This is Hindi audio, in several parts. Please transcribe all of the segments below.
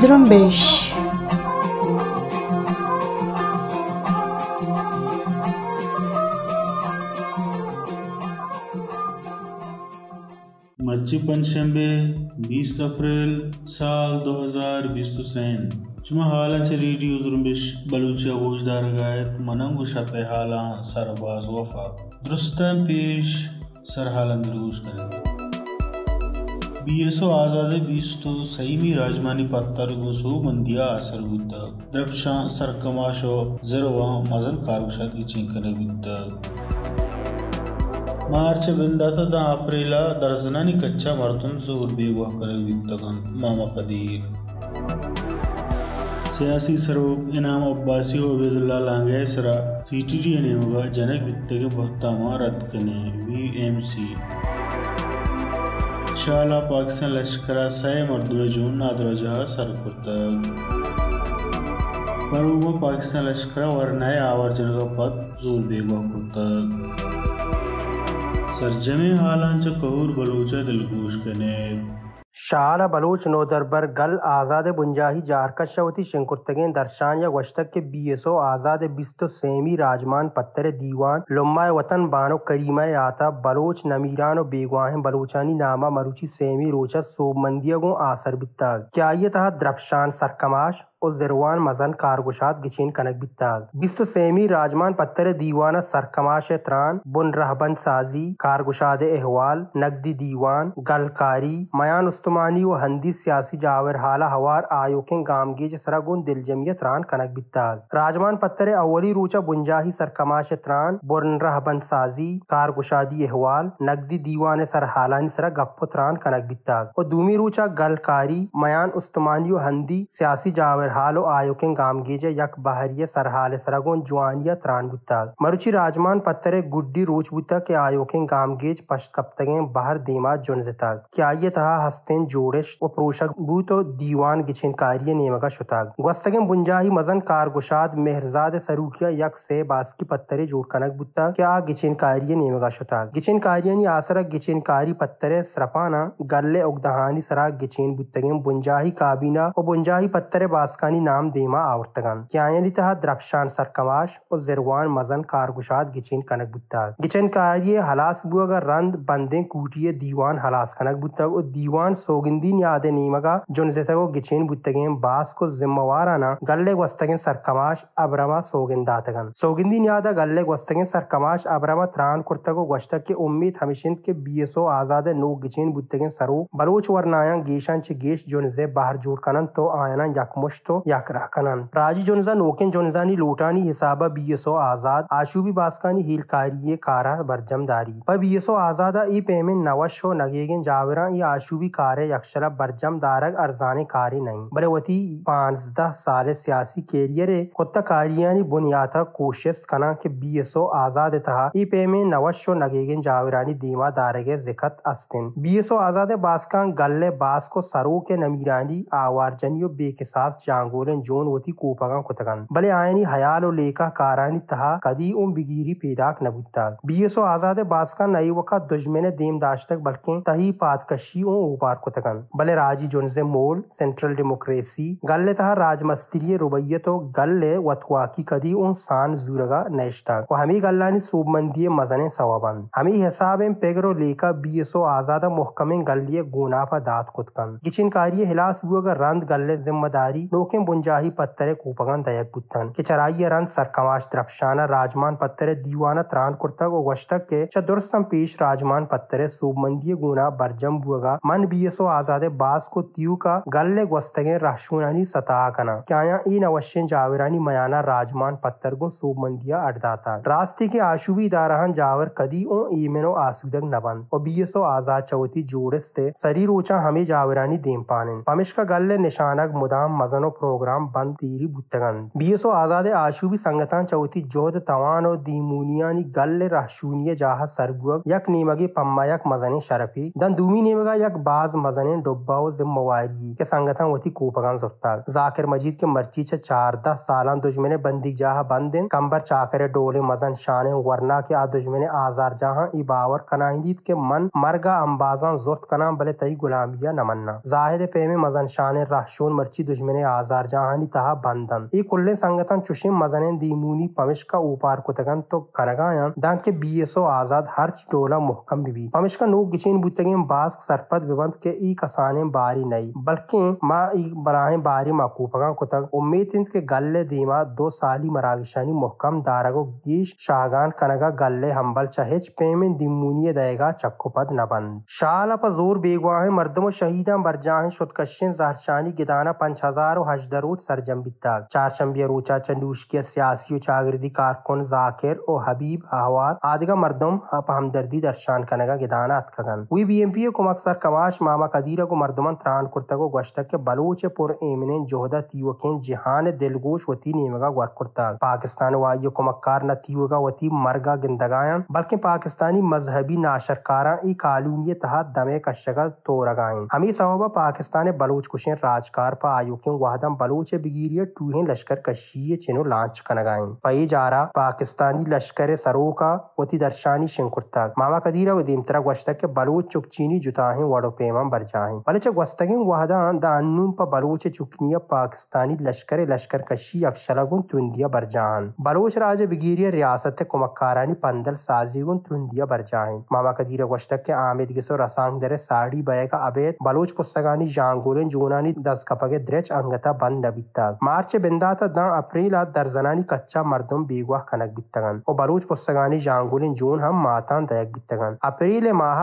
Zrumbish. मर्ची पंचशंबे 20 अप्रैल साल 2020 तो सैन Cuma halan ceridi uzurum bish baluchi abujdar gayet manangu şape halan sarbaz vafa. Drustan peş सर हालंद रूज करेंगे बीएसओ आजाद बीस्तो सईमी राजमानी पत्तर गुसो मंदिया असर गुद्द द्रपशा सरकमाशो जरवा मजल कारुशा की चिंकने गुद्द मार्च बिंदा तो दा अप्रैला दर्जनानी कच्चा मर्तुम जोर बेवा करे विद्दगन मामा कदीर सियासी सरव इनाम अब्बासी उबेदुल्ला तो लांगेसरा सीटीडी ने होगा जनक वित्त के भत्ता रद्द करने वीएमसी शाला पाकिस्तान लश्कर सय मरदवे जून नादराजा सरकुत परूम पाकिस्तान लश्कर और नए आवर्जन का पद जोर बेगवा कुत सरजमे हालांच कहूर बलूचा दिलकूश कने शाल बलोच दरबर गल आज़ाद बुंजाही जारकश शवती शिंकुर्तगें दर्शान या वशतक के बी एस ओ आज़ाद बिस्त सेमी राजमान पत्तर दीवान लुम्मा वतन बानो करीमा आता बलोच नमीरान बेगवाह बलोचानी नामा मरुचि सेमी रोचा सोबमंदिया गो आसर बित्ता क्या ये था द्रपशान सरकमाश जरवान मजन कारगुशात गिचिन कनक बिताल bittag. सेमी राजमान पत्थर दीवाना sarkamash त्रान बुन रहबन साजी कारगुशाद अहवाल नकदी दीवान गलकारी मयान उस्तमानी व हंदी सियासी जावर हाला हवार आयोकिन गामगीज सरागुन दिल जमियत रान कनक बिताल राजमान पत्थर अवली रूचा बुंजाही सरकमाश त्रान बुन रहबन साजी कारगुशादी अहवाल नकदी दीवान सर हालान सरा गप्पो त्रान कनक बिताल और दूमी रूचा गलकारी मयान उस्तमानी व हंदी सियासी जावर सरहाल आयोकिन गामगीजे यक बाहरी सरहाल सरगोन या त्रान बुता मरुची राजमान पत्थर गुड्डी रोच बुता के आयोकिन गामगीज पश्त कप्तगे बाहर जुन जुनजता क्या ये तहा हस्तेन जोड़ेश व प्रोशक बूतो दीवान गिछिन कार्य नेमका शुताग गस्तगम बुंजाही मजन कारगुशाद मेहरजाद सरुखिया यक से की पत्थरे जोड़ कनक बुत्ता क्या गिछिन कार्य का शुताग गिछिन कार्य नि आसर गिछिन कारी पत्थरे सरपाना गल्ले उगदहानी सराग गिछिन बुतगे बुंजाही काबीना और बुंजाही पत्तरे बास اسکانی نام دیما آورتگان یعنی لیتها دربشان سرکماش و زروان مزن کارگوشاد گیچین کنک بودتا گیچین کاری حلاس بو اگر رند بندن کوٹی دیوان حلاس کنک بودتا و دیوان سوگندین یاد نیمگا جنزتا کو گیچین بودتگین باس को जिम्मेवाराना गल्ले वस्तगें सरकमाश अब्रमा सोगिंदातगन सोगिंदी न्यादा गल्ले वस्तगें सरकमाश अब्रमा त्राण कुर्तगो वस्तक के उम्मीद हमेशिंद के बीएसओ आजाद नो गिचिन बुद्दगें सरो बलोच वरनाया गेशान चे गेश जोन जे बाहर जोड़ कनन तो आयना यकमुश्त राजी ರಾಜಿ ಜೊನ್ಸನ್ ಓಕೆನ್ ಜೊನ್ಸಾನಿ ಲೂಟಾನಿ ಹಿಸಾಬ आजाद आशुबी बासकानी ಬಾಸ್ಕಾನಿ ಹೀಲ್ಕಾರಿಯೆ ಕಾರ ಬರ್ಜಮ್ದಾರಿ ವ ಬಿಎಸ್ಒ ಆಜಾದ ಈ ಪೇಮೆನ್ ನವಶೋ ನಗೇಗೆನ್ ಜಾವರ ಈ ಆಶೂಬಿ ಕಾರೆ ಯಕ್ಷರ ಬರ್ಜಮ್ದಾರಗ್ ಅರ್ಜಾನೆ ಕಾರಿ ನೈ ಬರೆವತಿ पांचदह साल सियासी कैरियर खुद कारियानी बुनियाद कोशिश कना के बी आजाद था ई पे नवशो नगेगिन जावरानी दीमा दारगे जिखत अस्तिन बी एस आजाद बासका गल्ले बास को सरो के नमीरानी आवारजनियो बेकिसास जाम ಟಾಂಗೋಲನ್ ಜೋನ್ ವತಿ ಕೂಪಗಂ ಕೊತಗನ್ ಬಲೆ ಆಯನಿ ಹಯಾಲೋ ಲೇಖ ಕಾರಾಣಿ ತಹ ಕದಿ ಓಂ ಬಿಗಿರಿ ಪೇದಾಕ್ ನಬುತ್ತಾ बीएसओ आजाद बासका नई वका दुश्मन देम दाश तक बल्कि तही पातकशी ओ उपार कुतकन भले राजी जुनजे मोल सेंट्रल डेमोक्रेसी गल्ले तहा राज मस्तिरिये रुबैयतो गल्ले वतवा की कदी ओ सान जूरगा नेश्ता व हमी गल्लानी सूबमंदिये मजने सवाबन हमी हिसाब एम पेगरो लेका बीएसओ आजाद मोहकमे गल्लिये गुनाफा दात कुतकन किचिन कार्य हिलास हुआ रंद गल्ले जिम्मेदारी नो बुंजाही ಬುಂಜಾಹಿ ಪತ್ತರೆ ಕೂಪಗನ್ ದಯಕ್ ಬುತ್ತನ್ ಕಿಚರಾಯ್ಯರನ್ सरकवाश ದ್ರಪ್ಶಾನ राजमान ಪತ್ತರೆ दीवाना त्रान कुर्तक और के चतुर्सम पेश राजमान पत्तरे सुबमंदी गुना बरजम बुगा मन बीएसओ आजादे बास को त्यू का गल्ले गस्तगे राशुनानी सताह क्या ई नवश्यन जावरानी मयाना राजमान पत्थर गो सूबमंदिया अड़दाता रास्ते के आशुबी दारहन जावर कदी ओ ईमेनो आसुदक नबन और बीएसओ आजाद चौथी जोड़स्ते सरी ऊंचा हमें जावरानी देम पाने पमिश का गल्ले निशानक मुदाम मजनो प्रोग्राम बंद तीरी बुतगन बी एस ओ आजाद आशूबी संगठन चौथी जोत तवान और दीमूनियानी गल रहशूनिय जाह सरगुअक यक नीमगे पम्मा यक मजन शरफी दन दूमी नीमगा यक बाज मजन डुब्बा जिम्मेवारी के संगठन वती कोपगन सफ्ता जाकिर मजीद के मर्ची छ चार दस साल दुश्मन बंदी जाह बंद कम्बर कंबर चाकर डोले मजन शान वरना के आ दुश्मने आजार जहाँ इबावर कनाहिदीत के मन मरगा अम्बाजा जुर्त कना बले तई गुलामिया नमन्ना जाहिद पेमे मजन शान राहशून मर्ची दुश्मन आ बाजार जाहानी तहा बंदन ई कुल्ले संगठन चुशिम मजने दीमूनी पमिश का ऊपर कुतगन तो कनगाया दान के बी एस ओ आजाद हर टोला मुहकम भी पमिश का नू गिचिन बुतगिम बास सरपत विबंत के ई कसाने बारी नहीं बल्कि माँ ई बराहे बारी माकूफगा कुतग उम्मीद इंद के गल्ले दीमा दो साली मरागशानी मुहकम दारगो गीश शाहगान कनगा गल्ले हम्बल चहेज पेमिन दिमूनी दएगा चक्को पद नबंद शाल पर बेगवा है मर्दमो शहीदा बरजा है शुदकशन जहरशानी गिदाना पंच हजारो وهجدروت سرجم بالتاج چهارشنبه روچا چندوشکی سیاسی و چاگردی کارکن زاکر و حبیب احوار آدگا مردم اپ همدردی درشان کنگا گدانات کنن وی بی ام پی کو مکسر کواش मामा कदीरा को मर्दमन त्राण कुर्तगो गश्तक के बलोच पुर एमिन जोहदा तीव के जिहान दिलगोश वती नेमगा वर कुर्ता पाकिस्तान वायु को मक्कार न तीवगा वती मरगा गिंदगाया बल्कि पाकिस्तानी मजहबी नाशरकारा ई कानून ये तहत दमे का शगल तो रगाएं हमी सबब पाकिस्तान बलोच कुशें राजकार पर आयु के वाह તમ બલુચ બેગીરિયા ટુ હે લશ્કર કશીય ચિનો લાર્ચ કનગાય પાહી જારા પાકિસ્તાની લશ્કર સરો કા પતિ દર્શાનિ શિંકુરતક મામા કદીરા ઉદિંતરાગ્વાશતક બલુચ ચૂકની જુતા હે વડો પેમા બરચાહે બલચ ગવસ્તગિંગ વાહદાન દા અનૂન પર બલુચ ચૂકનીયા પાકિસ્તાની લશ્કર લશ્કર કશીય અક્ષલગું તુંદિયા બરજાન બરોશ રાજ બેગીરિયા रियासत કમકકારાની પંદલ સાજીગું તુંદિયા બરજાહે મામા કદીરા ગવસ્તક કે આમિત ગિસૌ રસંગ દરે સાડી બાયા કા અબેદ બલુચ કુસ્તાગની જાંગોરન જોનાની 10 કપે દ્રચ અંગા ಬಂದ ಬಿತ್ತಾಗ್ ಮಾರ್ಚ್ ಬೆಂದಾತ दा अप्रैल आ दर्जनानी कच्चा मर्दम बीगवा ಕನಕ್ बितगन ओ ಬರೂಜ್ ಪುಸ್ತಗಾನಿ जांगुलिन जून हम मातान दयक बितगन अप्रैल माह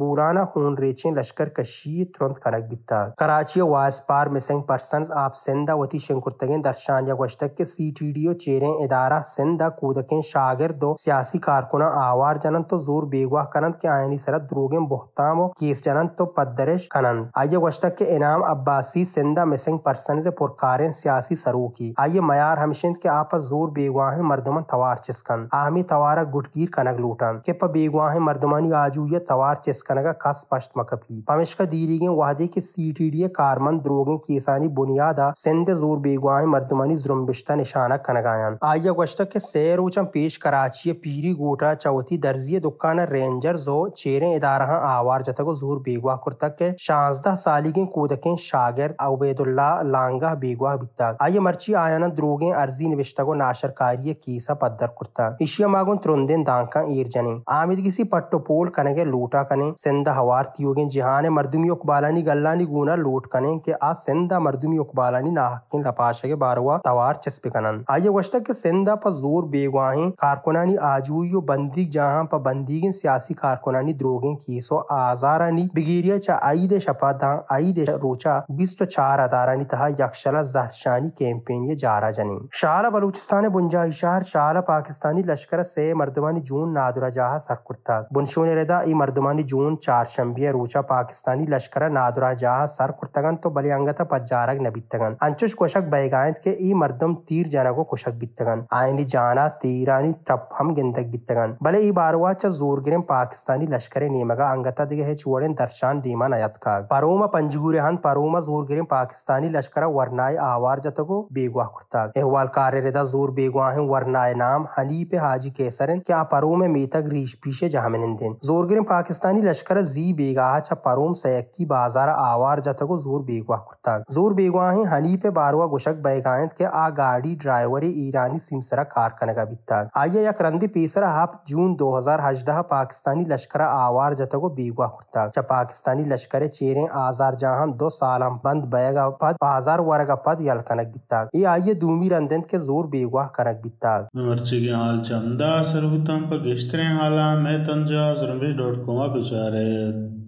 बुराना खून रेचे लश्कर कशी तुरंत कनक बिता कराची वास पार मिसिंग पर्सन आप सिंधा वती शंकुर्तगें दर्शान या गश्तक के सी टी डी ओ चेरे इदारा सिंधा कूदके शागिर दो सियासी कारकुना आवार जनन तो जोर बेगवा कनंद के आयनी सरत द्रोगे बोहताम केस जनन तो पदरिश कनंद आइए गश्तक के इनाम अब्बासी सिंधा मिसिंग पर्सन पुरकार सियासी सरू की आइये मयार हमशिंद के आपस जोर बेगवाह मरदमन तवार चिस्कन आहमी तवारा गुटगीर कनक लूटन के प बेगवाहें आजू ये तवार चिस्कन का खस पश्त मकपी पमिश का दीरी के वादे के सी टी डी कारमन द्रोगें केसानी बुनियादा सिंध जोर बेगवाह मरदमनी जुर्मबिश्ता निशाना कनगायन आइये गश्त के सैर उचम पेश कराची पीरी गोटा चौथी दर्जी दुकान रेंजर जो चेरे इदारा आवार जतको जोर बेगवा कुर्तक के शांसदा सालिगे के कूदकें शागिर अबेदुल्ला लांग ರಂಗ ಬೇಗುವ ಬಿತ್ತಾಗ ಆಯ ಮರ್ಚಿ ಆಯನ ದ್ರೋಗೆ ಅರ್ಜಿ ನಿವೆಷ್ಟಗೋ ನಾಶಕಾರಿಯ ಕೀಸ ಪದ್ದರ್ ಕುರ್ತಾಗ ಇಶಿಯಮಾಗುನ್ ತ್ರೊಂದೆನ್ ದಾಂಕ ಈರ್ಜನೆ ಆಮಿದ್ಗಿಸಿ ಪಟ್ಟು ಪೋಲ್ ಕನೆಗೆ ಲೂಟ ಕನೆ ಸೆಂದ ಹವಾರ್ ತಿಯೋಗೆ ಜಿಹಾನೆ ಮರ್ದುಮಿ ಒಕ್ಬಾಲಾನಿ ಗಲ್ಲಾನಿ ಗೂನ ಲೂಟ್ ಕನೆ ಕೆ ಆ ಸೆಂದ ಮರ್ದುಮಿ ಒಕ್ಬಾಲಾನಿ ನಾಹಕ್ಕಿನ್ ಲಪಾಶಗೆ ಬಾರುವ ತವಾರ್ ಚಸ್ಪಿಕನನ್ आये वश्ता के सेंदा पर जोर बेगवाहें कारकुनानी आजूयो बंदी जहां पर बंदीगिन सियासी कारकुनानी द्रोगें कीसो आजारानी बिगिरिया चा आई दे शपा दा आई दे रोचा बीस तो चार अदारानी तहा या रक्षला जहरशानी कैंपेन जारा जनी शार बलूचिस्तान बुंजाइशार शार पाकिस्तानी लश्कर से मर्दमानी जून नादुरा जहा सरकुर्ता बुनशून रेदा ई मर्दमानी जून चार शंबिया रूचा पाकिस्तानी लश्कर नादुरा जहा सरकुर्तगन तो बले अंगता पज्जारक नबितगन अंचुश कोशक बैगायत के ई मर्दम तीर जना को कुशक बितगन आयनी जाना तीरानी टप हम गिंदक बितगन भले ई बारवा च जोर गिरम पाकिस्तानी लश्कर नियमगा अंगता दिगे है दर्शान दीमा नयत का परोमा पंजगुरे हन परोमा जोर गिरम पाकिस्तानी लश्कर वरनाए आवार जतगो बेगुआ कुर्ता एहवाल कार्य रेदा जोर बेगुआ है वरनाए नाम हनी पे हाजी केसरन क्या परो में मेतक रीश पीछे दिन जोर जोरगिर पाकिस्तानी लश्कर जी बेगा छ परोम की बाजार आवार जतगो जोर बेगुआ कुर्ता जोर बेगुआ है हनी पे बारुआ गुशक बैगायत के आ गाड़ी ड्राइवर ईरानी सिमसरा कारखाना का बिता आइए यक रंदी पेसरा हाफ जून दो हजार हजदह पाकिस्तानी लश्कर आवार जतगो बेगुआ कुर्ता च पाकिस्तानी लश्कर चेरे आजार जहां दो साल बंद बैगा बाजार waraqapaad yaalkanak bittaag ee ayya duumirandentke zoor beegwah kanak bittaag mamarchige haalcha amdaa sarvutam pagishtren haalaa metanjaa zurmish dot com apichaaret